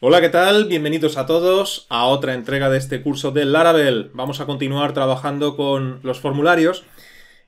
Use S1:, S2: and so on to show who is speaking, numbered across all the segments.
S1: Hola, ¿qué tal? Bienvenidos a todos a otra entrega de este curso de Laravel. Vamos a continuar trabajando con los formularios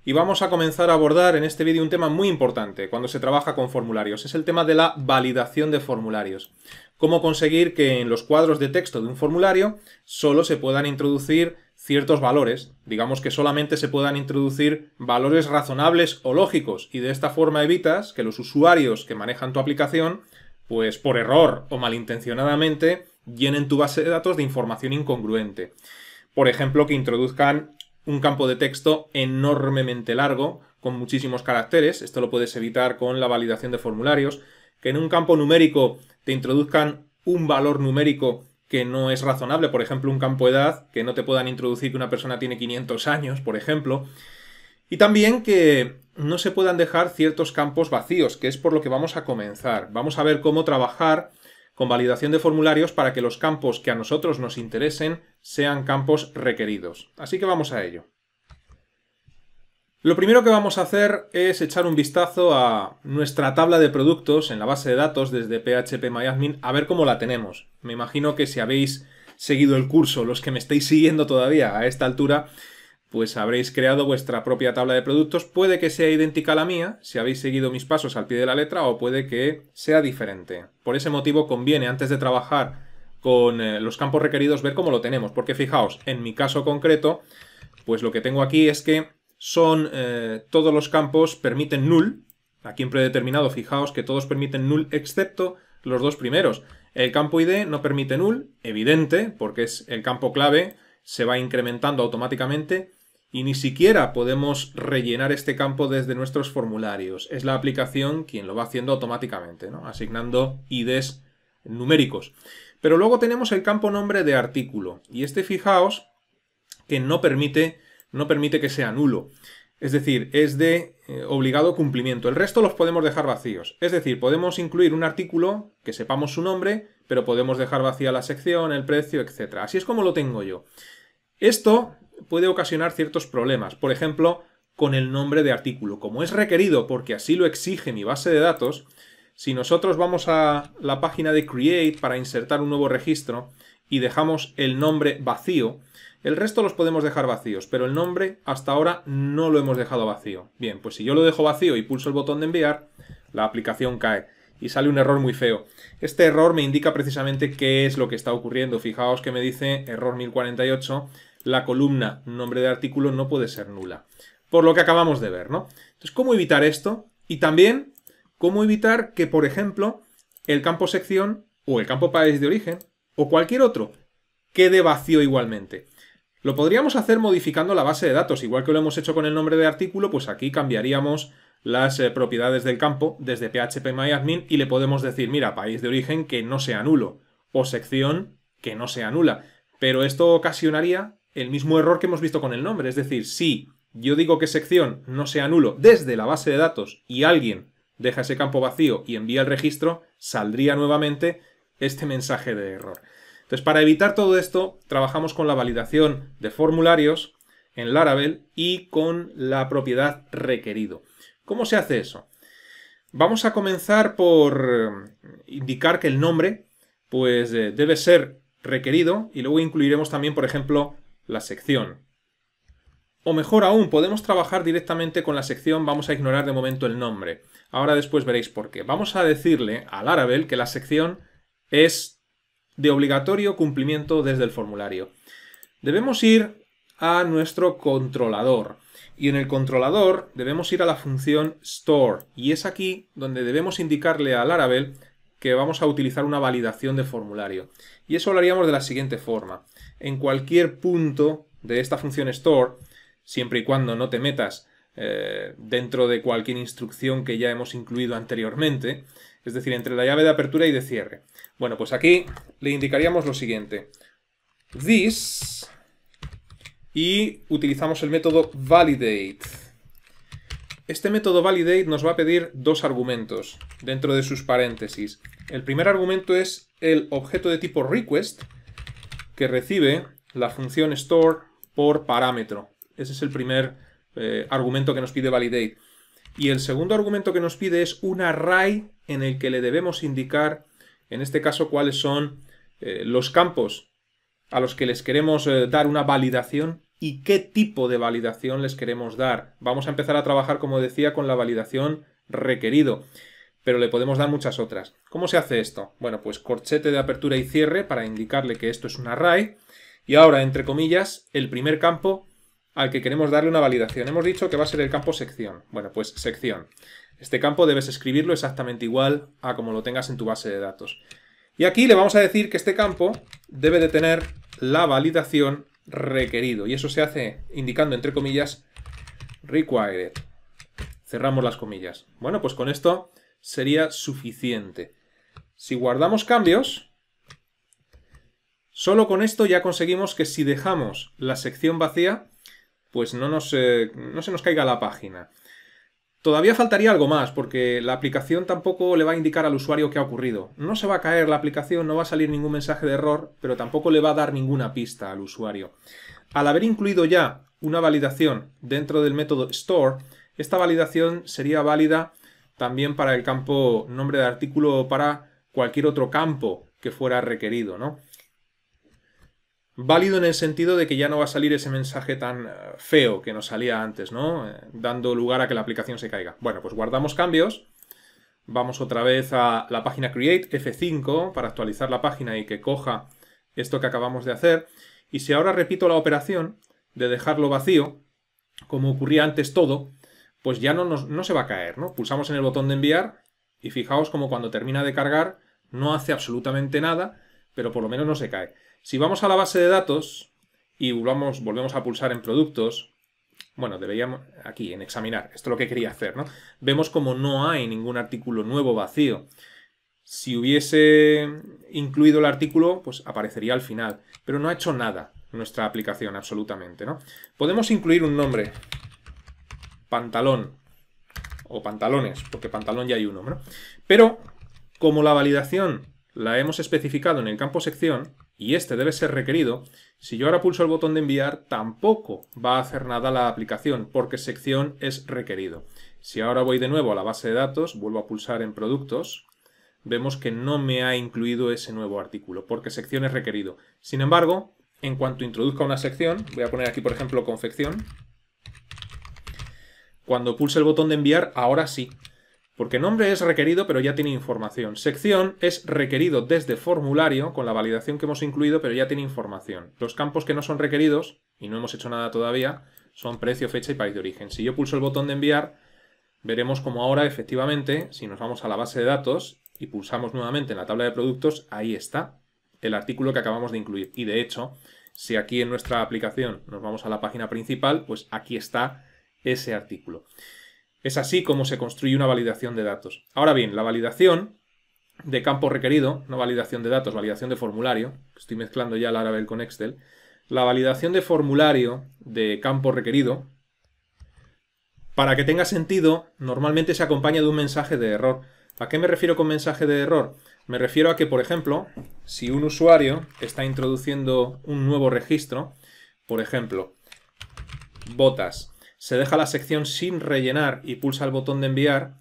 S1: y vamos a comenzar a abordar en este vídeo un tema muy importante cuando se trabaja con formularios. Es el tema de la validación de formularios. Cómo conseguir que en los cuadros de texto de un formulario solo se puedan introducir ciertos valores, digamos que solamente se puedan introducir valores razonables o lógicos y de esta forma evitas que los usuarios que manejan tu aplicación pues por error o malintencionadamente llenen tu base de datos de información incongruente. Por ejemplo, que introduzcan un campo de texto enormemente largo, con muchísimos caracteres, esto lo puedes evitar con la validación de formularios, que en un campo numérico te introduzcan un valor numérico que no es razonable, por ejemplo, un campo edad, que no te puedan introducir que una persona tiene 500 años, por ejemplo, y también que no se puedan dejar ciertos campos vacíos, que es por lo que vamos a comenzar. Vamos a ver cómo trabajar con validación de formularios para que los campos que a nosotros nos interesen sean campos requeridos. Así que vamos a ello. Lo primero que vamos a hacer es echar un vistazo a nuestra tabla de productos en la base de datos desde phpMyAdmin a ver cómo la tenemos. Me imagino que si habéis seguido el curso, los que me estáis siguiendo todavía a esta altura, pues habréis creado vuestra propia tabla de productos. Puede que sea idéntica a la mía, si habéis seguido mis pasos al pie de la letra, o puede que sea diferente. Por ese motivo conviene, antes de trabajar con eh, los campos requeridos, ver cómo lo tenemos. Porque fijaos, en mi caso concreto, pues lo que tengo aquí es que son eh, todos los campos permiten null. Aquí en predeterminado, fijaos que todos permiten null excepto los dos primeros. El campo ID no permite null, evidente, porque es el campo clave, se va incrementando automáticamente y ni siquiera podemos rellenar este campo desde nuestros formularios. Es la aplicación quien lo va haciendo automáticamente, ¿no? asignando IDs numéricos. Pero luego tenemos el campo nombre de artículo. Y este, fijaos, que no permite, no permite que sea nulo. Es decir, es de eh, obligado cumplimiento. El resto los podemos dejar vacíos. Es decir, podemos incluir un artículo que sepamos su nombre, pero podemos dejar vacía la sección, el precio, etc. Así es como lo tengo yo. Esto puede ocasionar ciertos problemas. Por ejemplo, con el nombre de artículo. Como es requerido porque así lo exige mi base de datos, si nosotros vamos a la página de Create para insertar un nuevo registro y dejamos el nombre vacío, el resto los podemos dejar vacíos, pero el nombre hasta ahora no lo hemos dejado vacío. Bien, pues si yo lo dejo vacío y pulso el botón de enviar, la aplicación cae y sale un error muy feo. Este error me indica precisamente qué es lo que está ocurriendo. Fijaos que me dice error 1048 la columna nombre de artículo no puede ser nula. Por lo que acabamos de ver, ¿no? Entonces, ¿cómo evitar esto? Y también, ¿cómo evitar que, por ejemplo, el campo sección o el campo país de origen o cualquier otro quede vacío igualmente? Lo podríamos hacer modificando la base de datos, igual que lo hemos hecho con el nombre de artículo, pues aquí cambiaríamos las eh, propiedades del campo desde phpMyAdmin y le podemos decir, mira, país de origen que no sea nulo o sección que no sea nula. Pero esto ocasionaría el mismo error que hemos visto con el nombre. Es decir, si yo digo que sección no sea nulo desde la base de datos y alguien deja ese campo vacío y envía el registro, saldría nuevamente este mensaje de error. Entonces, para evitar todo esto, trabajamos con la validación de formularios en Laravel y con la propiedad requerido. ¿Cómo se hace eso? Vamos a comenzar por eh, indicar que el nombre pues, eh, debe ser requerido y luego incluiremos también, por ejemplo, la sección. O mejor aún, podemos trabajar directamente con la sección, vamos a ignorar de momento el nombre. Ahora después veréis por qué. Vamos a decirle al Laravel que la sección es de obligatorio cumplimiento desde el formulario. Debemos ir a nuestro controlador. Y en el controlador debemos ir a la función store. Y es aquí donde debemos indicarle al Laravel que vamos a utilizar una validación de formulario. Y eso lo haríamos de la siguiente forma en cualquier punto de esta función store, siempre y cuando no te metas eh, dentro de cualquier instrucción que ya hemos incluido anteriormente, es decir, entre la llave de apertura y de cierre. Bueno, pues aquí le indicaríamos lo siguiente. This y utilizamos el método validate. Este método validate nos va a pedir dos argumentos dentro de sus paréntesis. El primer argumento es el objeto de tipo request, que recibe la función store por parámetro. Ese es el primer eh, argumento que nos pide validate. Y el segundo argumento que nos pide es un array en el que le debemos indicar, en este caso, cuáles son eh, los campos a los que les queremos eh, dar una validación y qué tipo de validación les queremos dar. Vamos a empezar a trabajar, como decía, con la validación requerido pero le podemos dar muchas otras. ¿Cómo se hace esto? Bueno, pues corchete de apertura y cierre para indicarle que esto es un array. Y ahora, entre comillas, el primer campo al que queremos darle una validación. Hemos dicho que va a ser el campo sección. Bueno, pues sección. Este campo debes escribirlo exactamente igual a como lo tengas en tu base de datos. Y aquí le vamos a decir que este campo debe de tener la validación requerido. Y eso se hace indicando, entre comillas, required. Cerramos las comillas. Bueno, pues con esto sería suficiente. Si guardamos cambios, solo con esto ya conseguimos que si dejamos la sección vacía, pues no, eh, no se nos caiga la página. Todavía faltaría algo más, porque la aplicación tampoco le va a indicar al usuario qué ha ocurrido. No se va a caer la aplicación, no va a salir ningún mensaje de error, pero tampoco le va a dar ninguna pista al usuario. Al haber incluido ya una validación dentro del método store, esta validación sería válida también para el campo nombre de artículo o para cualquier otro campo que fuera requerido, ¿no? Válido en el sentido de que ya no va a salir ese mensaje tan eh, feo que nos salía antes, ¿no? Eh, dando lugar a que la aplicación se caiga. Bueno, pues guardamos cambios. Vamos otra vez a la página Create F5 para actualizar la página y que coja esto que acabamos de hacer. Y si ahora repito la operación de dejarlo vacío, como ocurría antes todo, pues ya no, no se va a caer, ¿no? Pulsamos en el botón de enviar y fijaos como cuando termina de cargar no hace absolutamente nada, pero por lo menos no se cae. Si vamos a la base de datos y volvemos a pulsar en productos, bueno, deberíamos aquí en examinar, esto es lo que quería hacer, ¿no? Vemos como no hay ningún artículo nuevo vacío. Si hubiese incluido el artículo, pues aparecería al final, pero no ha hecho nada nuestra aplicación absolutamente, ¿no? Podemos incluir un nombre, pantalón o pantalones, porque pantalón ya hay uno, ¿no? Pero como la validación la hemos especificado en el campo sección y este debe ser requerido, si yo ahora pulso el botón de enviar tampoco va a hacer nada la aplicación porque sección es requerido. Si ahora voy de nuevo a la base de datos, vuelvo a pulsar en productos, vemos que no me ha incluido ese nuevo artículo porque sección es requerido. Sin embargo, en cuanto introduzca una sección, voy a poner aquí por ejemplo confección, cuando pulse el botón de enviar, ahora sí. Porque nombre es requerido, pero ya tiene información. Sección es requerido desde formulario, con la validación que hemos incluido, pero ya tiene información. Los campos que no son requeridos, y no hemos hecho nada todavía, son precio, fecha y país de origen. Si yo pulso el botón de enviar, veremos como ahora efectivamente, si nos vamos a la base de datos y pulsamos nuevamente en la tabla de productos, ahí está el artículo que acabamos de incluir. Y de hecho, si aquí en nuestra aplicación nos vamos a la página principal, pues aquí está ese artículo. Es así como se construye una validación de datos. Ahora bien, la validación de campo requerido, no validación de datos, validación de formulario, estoy mezclando ya Laravel con Excel, la validación de formulario de campo requerido, para que tenga sentido, normalmente se acompaña de un mensaje de error. ¿A qué me refiero con mensaje de error? Me refiero a que, por ejemplo, si un usuario está introduciendo un nuevo registro, por ejemplo, botas, se deja la sección sin rellenar y pulsa el botón de enviar,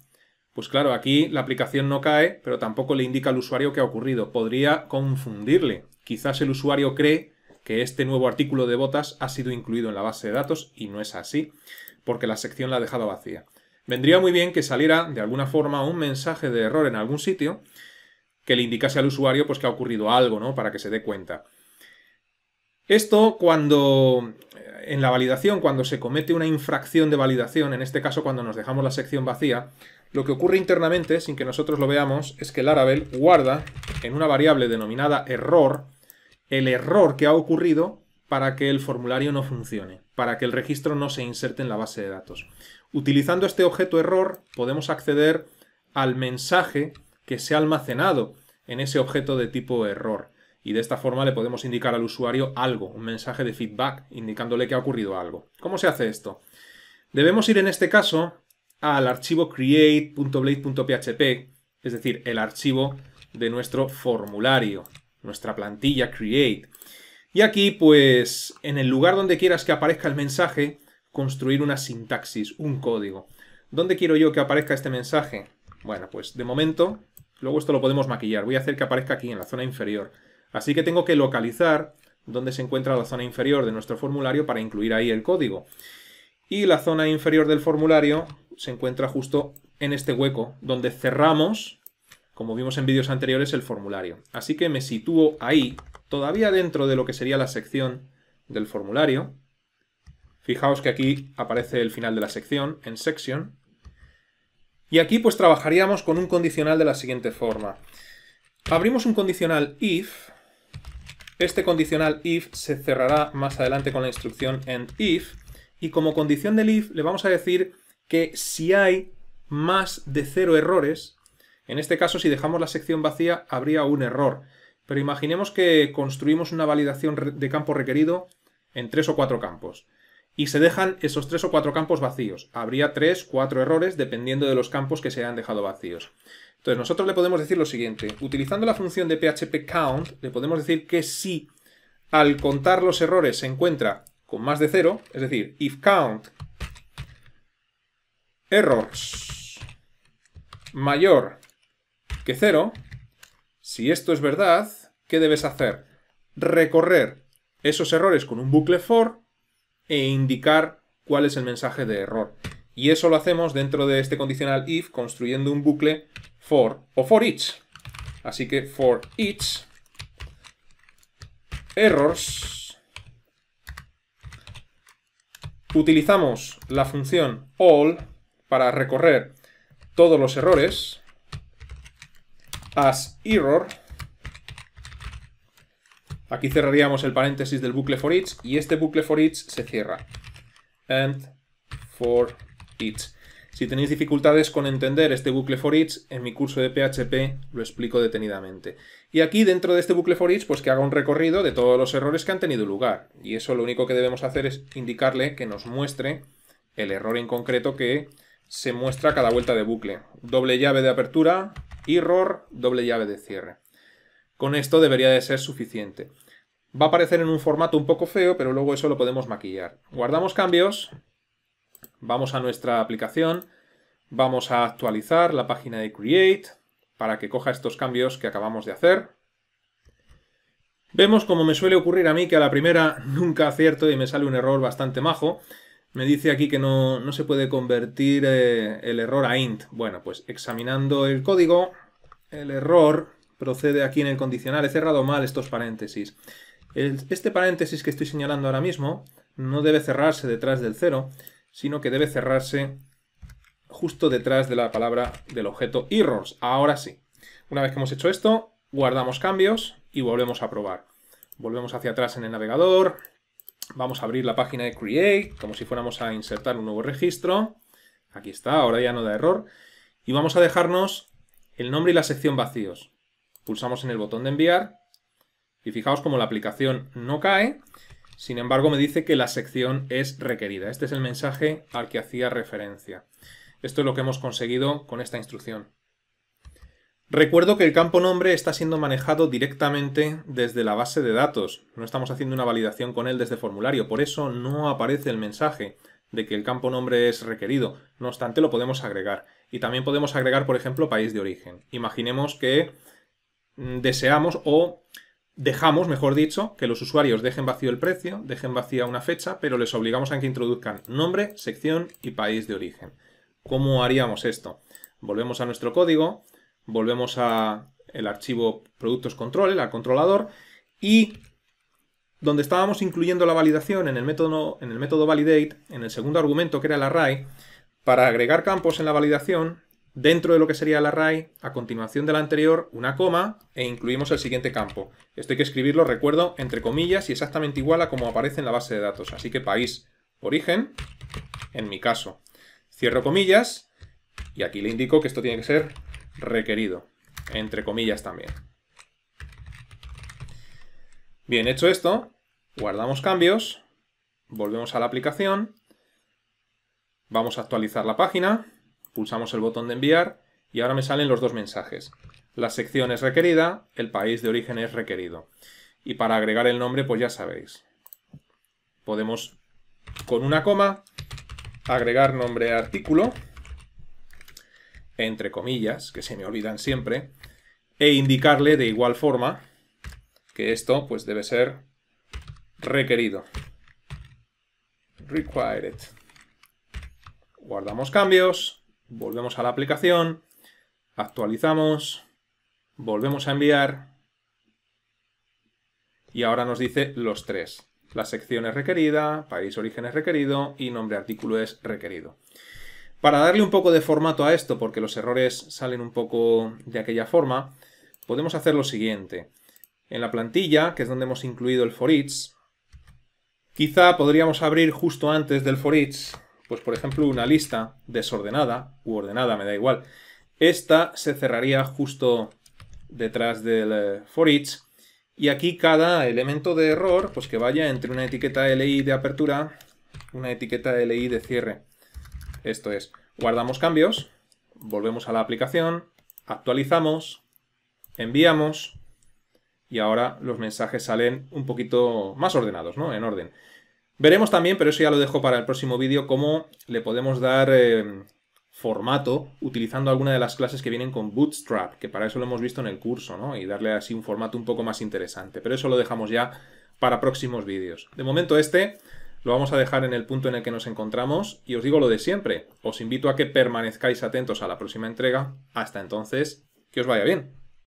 S1: pues claro, aquí la aplicación no cae, pero tampoco le indica al usuario qué ha ocurrido. Podría confundirle. Quizás el usuario cree que este nuevo artículo de botas ha sido incluido en la base de datos y no es así, porque la sección la ha dejado vacía. Vendría muy bien que saliera de alguna forma un mensaje de error en algún sitio que le indicase al usuario pues que ha ocurrido algo, ¿no? Para que se dé cuenta. Esto cuando en la validación, cuando se comete una infracción de validación, en este caso cuando nos dejamos la sección vacía, lo que ocurre internamente, sin que nosotros lo veamos, es que Laravel guarda en una variable denominada error el error que ha ocurrido para que el formulario no funcione, para que el registro no se inserte en la base de datos. Utilizando este objeto error podemos acceder al mensaje que se ha almacenado en ese objeto de tipo error y de esta forma le podemos indicar al usuario algo, un mensaje de feedback indicándole que ha ocurrido algo. ¿Cómo se hace esto? Debemos ir en este caso al archivo create.blade.php, es decir, el archivo de nuestro formulario, nuestra plantilla create. Y aquí, pues, en el lugar donde quieras que aparezca el mensaje, construir una sintaxis, un código. ¿Dónde quiero yo que aparezca este mensaje? Bueno, pues de momento, luego esto lo podemos maquillar. Voy a hacer que aparezca aquí, en la zona inferior. Así que tengo que localizar dónde se encuentra la zona inferior de nuestro formulario para incluir ahí el código. Y la zona inferior del formulario se encuentra justo en este hueco, donde cerramos, como vimos en vídeos anteriores, el formulario. Así que me sitúo ahí, todavía dentro de lo que sería la sección del formulario. Fijaos que aquí aparece el final de la sección, en section. Y aquí pues trabajaríamos con un condicional de la siguiente forma. Abrimos un condicional if este condicional if se cerrará más adelante con la instrucción end if y como condición del if le vamos a decir que si hay más de cero errores, en este caso si dejamos la sección vacía habría un error, pero imaginemos que construimos una validación de campo requerido en tres o cuatro campos y se dejan esos tres o cuatro campos vacíos. Habría tres, cuatro errores dependiendo de los campos que se hayan dejado vacíos. Entonces nosotros le podemos decir lo siguiente, utilizando la función de php count, le podemos decir que si al contar los errores se encuentra con más de cero, es decir, if count errors mayor que cero, si esto es verdad, ¿qué debes hacer? Recorrer esos errores con un bucle for e indicar cuál es el mensaje de error. Y eso lo hacemos dentro de este condicional if construyendo un bucle for o for each. Así que for each errors utilizamos la función all para recorrer todos los errores as error Aquí cerraríamos el paréntesis del bucle for each y este bucle for each se cierra. And for each. Si tenéis dificultades con entender este bucle for each, en mi curso de PHP lo explico detenidamente. Y aquí dentro de este bucle for each, pues que haga un recorrido de todos los errores que han tenido lugar. Y eso lo único que debemos hacer es indicarle que nos muestre el error en concreto que se muestra cada vuelta de bucle. Doble llave de apertura, error, doble llave de cierre. Con esto debería de ser suficiente. Va a aparecer en un formato un poco feo, pero luego eso lo podemos maquillar. Guardamos cambios, vamos a nuestra aplicación, vamos a actualizar la página de Create para que coja estos cambios que acabamos de hacer. Vemos como me suele ocurrir a mí que a la primera nunca acierto y me sale un error bastante majo. Me dice aquí que no, no se puede convertir eh, el error a int. Bueno, pues examinando el código, el error procede aquí en el condicional. He cerrado mal estos paréntesis. este paréntesis que estoy señalando ahora mismo no debe cerrarse detrás del cero, sino que debe cerrarse justo detrás de la palabra del objeto errors. Ahora sí. Una vez que hemos hecho esto, guardamos cambios y volvemos a probar. Volvemos hacia atrás en el navegador. Vamos a abrir la página de Create, como si fuéramos a insertar un nuevo registro. Aquí está, ahora ya no da error. Y vamos a dejarnos el nombre y la sección vacíos pulsamos en el botón de enviar y fijaos como la aplicación no cae, sin embargo me dice que la sección es requerida. Este es el mensaje al que hacía referencia. Esto es lo que hemos conseguido con esta instrucción. Recuerdo que el campo nombre está siendo manejado directamente desde la base de datos. No estamos haciendo una validación con él desde formulario, por eso no aparece el mensaje de que el campo nombre es requerido. No obstante, lo podemos agregar. Y también podemos agregar, por ejemplo, país de origen. Imaginemos que Mm, deseamos o dejamos, mejor dicho, que los usuarios dejen vacío el precio, dejen vacía una fecha, pero les obligamos a que introduzcan nombre, sección y país de origen. ¿Cómo haríamos esto? Volvemos a nuestro código, volvemos a el archivo productos control, al controlador, y donde estábamos incluyendo la validación en el método, en el método validate, en el segundo argumento que era el array, para agregar campos en la validación, dentro de lo que sería el array, a continuación de la anterior, una coma e incluimos el siguiente campo. Esto hay que escribirlo, recuerdo, entre comillas y exactamente igual a como aparece en la base de datos. Así que país, origen, en mi caso. Cierro comillas y aquí le indico que esto tiene que ser requerido, entre comillas también. Bien, hecho esto, guardamos cambios, volvemos a la aplicación, vamos a actualizar la página, pulsamos el botón de enviar y ahora me salen los dos mensajes. La sección es requerida, el país de origen es requerido. Y para agregar el nombre, pues ya sabéis. Podemos, con una coma, agregar nombre artículo, entre comillas, que se me olvidan siempre, e indicarle de igual forma que esto pues debe ser requerido. Required. Guardamos cambios volvemos a la aplicación, actualizamos, volvemos a enviar y ahora nos dice los tres. La sección es requerida, país origen es requerido y nombre artículo es requerido. Para darle un poco de formato a esto, porque los errores salen un poco de aquella forma, podemos hacer lo siguiente. En la plantilla, que es donde hemos incluido el for each, quizá podríamos abrir justo antes del for each pues por ejemplo una lista desordenada u ordenada, me da igual. Esta se cerraría justo detrás del eh, for each. Y aquí cada elemento de error, pues que vaya entre una etiqueta li de apertura, una etiqueta li de cierre. Esto es, guardamos cambios, volvemos a la aplicación, actualizamos, enviamos y ahora los mensajes salen un poquito más ordenados, ¿no? En orden. Veremos también, pero eso ya lo dejo para el próximo vídeo, cómo le podemos dar eh, formato utilizando alguna de las clases que vienen con Bootstrap, que para eso lo hemos visto en el curso, ¿no? Y darle así un formato un poco más interesante. Pero eso lo dejamos ya para próximos vídeos. De momento este lo vamos a dejar en el punto en el que nos encontramos y os digo lo de siempre. Os invito a que permanezcáis atentos a la próxima entrega. Hasta entonces, que os vaya bien.